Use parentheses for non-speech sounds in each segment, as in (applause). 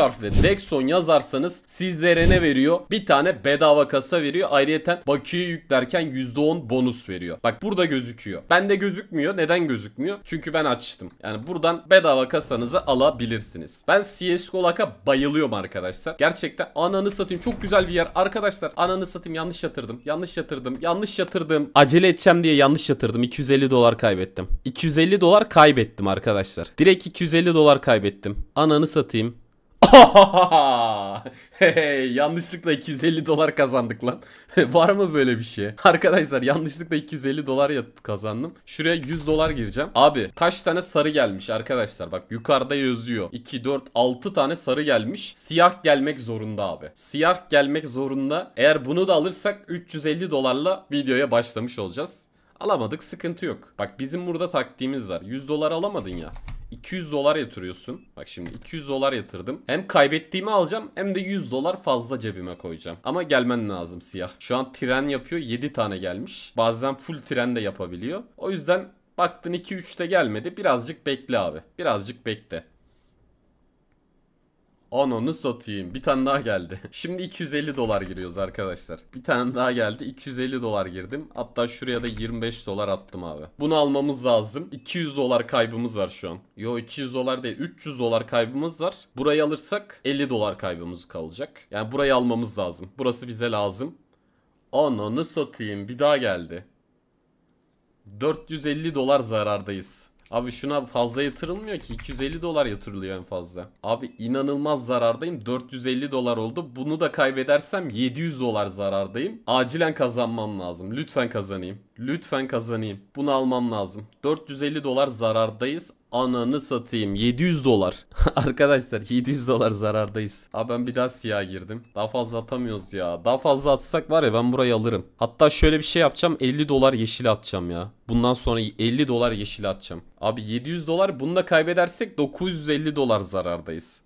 harfli Dexon yazarsanız sizlere ne veriyor? Bir tane bedava kasa veriyor. Ayrıyeten bakiye yüklerken %10 bonus veriyor. Bak burada gözüküyor. Bende gözükmüyor. Neden gözükmüyor? Çünkü ben açtım. Yani buradan bedava kasanızı alabilirsiniz. Ben CSGO laka bayılıyorum arkadaşlar. Gerçekten ananı satayım. Çok güzel bir yer. Arkadaşlar ananı satayım yanlış yatırdım. Yanlış yatırdım. Yanlış yatırdım. Acele edeceğim diye yanlış yatırdım. 250 dolar kaybettim. 250 dolar kaybettim arkadaşlar. Direkt 250 dolar kaybettim. Ananı satayım. (laughs) hey, yanlışlıkla 250 dolar kazandık lan. (laughs) Var mı böyle bir şey? Arkadaşlar yanlışlıkla 250 dolar kazandım. Şuraya 100 dolar gireceğim. Abi kaç tane sarı gelmiş arkadaşlar. Bak yukarıda yazıyor. 2, 4, 6 tane sarı gelmiş. Siyah gelmek zorunda abi. Siyah gelmek zorunda. Eğer bunu da alırsak 350 dolarla videoya başlamış olacağız. Alamadık sıkıntı yok. Bak bizim burada taktiğimiz var. 100 dolar alamadın ya. 200 dolar yatırıyorsun. Bak şimdi 200 dolar yatırdım. Hem kaybettiğimi alacağım hem de 100 dolar fazla cebime koyacağım. Ama gelmen lazım siyah. Şu an tren yapıyor 7 tane gelmiş. Bazen full tren de yapabiliyor. O yüzden baktın 2-3'te gelmedi. Birazcık bekle abi. Birazcık bekle. Anonu satayım. Bir tane daha geldi. (laughs) Şimdi 250 dolar giriyoruz arkadaşlar. Bir tane daha geldi. 250 dolar girdim. Hatta şuraya da 25 dolar attım abi. Bunu almamız lazım. 200 dolar kaybımız var şu an. Yo 200 dolar değil. 300 dolar kaybımız var. Burayı alırsak 50 dolar kaybımız kalacak. Yani burayı almamız lazım. Burası bize lazım. Ananı satayım. Bir daha geldi. 450 dolar zarardayız. Abi şuna fazla yatırılmıyor ki 250 dolar yatırılıyor en fazla. Abi inanılmaz zarardayım 450 dolar oldu. Bunu da kaybedersem 700 dolar zarardayım. Acilen kazanmam lazım. Lütfen kazanayım. Lütfen kazanayım. Bunu almam lazım. 450 dolar zarardayız Ananı satayım 700 dolar (laughs) Arkadaşlar 700 dolar zarardayız Abi ben bir daha siyah girdim Daha fazla atamıyoruz ya Daha fazla atsak var ya ben burayı alırım Hatta şöyle bir şey yapacağım 50 dolar yeşil atacağım ya Bundan sonra 50 dolar yeşil atacağım Abi 700 dolar bunu da kaybedersek 950 dolar zarardayız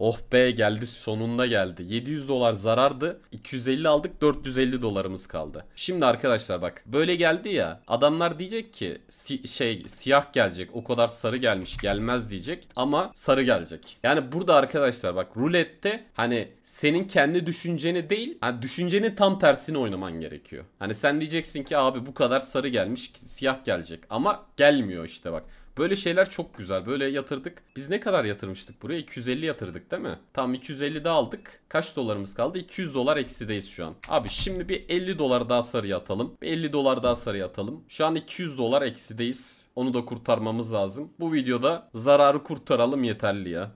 Oh be geldi sonunda geldi. 700 dolar zarardı. 250 aldık 450 dolarımız kaldı. Şimdi arkadaşlar bak böyle geldi ya. Adamlar diyecek ki si şey siyah gelecek o kadar sarı gelmiş gelmez diyecek. Ama sarı gelecek. Yani burada arkadaşlar bak rulette hani senin kendi düşünceni değil hani düşüncenin tam tersini oynaman gerekiyor. Hani sen diyeceksin ki abi bu kadar sarı gelmiş siyah gelecek ama gelmiyor işte bak. Böyle şeyler çok güzel. Böyle yatırdık. Biz ne kadar yatırmıştık buraya? 250 yatırdık değil mi? Tam 250 de aldık. Kaç dolarımız kaldı? 200 dolar eksideyiz şu an. Abi şimdi bir 50 dolar daha sarıya atalım. 50 dolar daha sarıya atalım. Şu an 200 dolar eksideyiz. Onu da kurtarmamız lazım. Bu videoda zararı kurtaralım yeterli ya.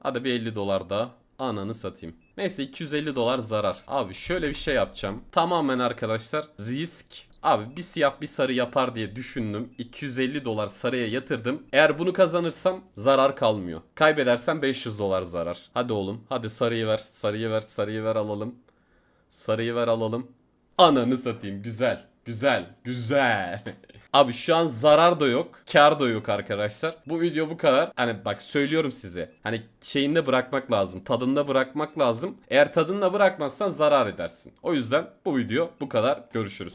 Hadi bir 50 dolar daha. Ananı satayım. Neyse 250 dolar zarar. Abi şöyle bir şey yapacağım. Tamamen arkadaşlar risk Abi bir siyah bir sarı yapar diye düşündüm. 250 dolar sarıya yatırdım. Eğer bunu kazanırsam zarar kalmıyor. Kaybedersem 500 dolar zarar. Hadi oğlum hadi sarıyı ver sarıyı ver sarıyı ver alalım. Sarıyı ver alalım. Ananı satayım güzel güzel güzel. (laughs) Abi şu an zarar da yok, kar da yok arkadaşlar. Bu video bu kadar. Hani bak söylüyorum size. Hani şeyinde bırakmak lazım, tadında bırakmak lazım. Eğer tadında bırakmazsan zarar edersin. O yüzden bu video bu kadar. Görüşürüz.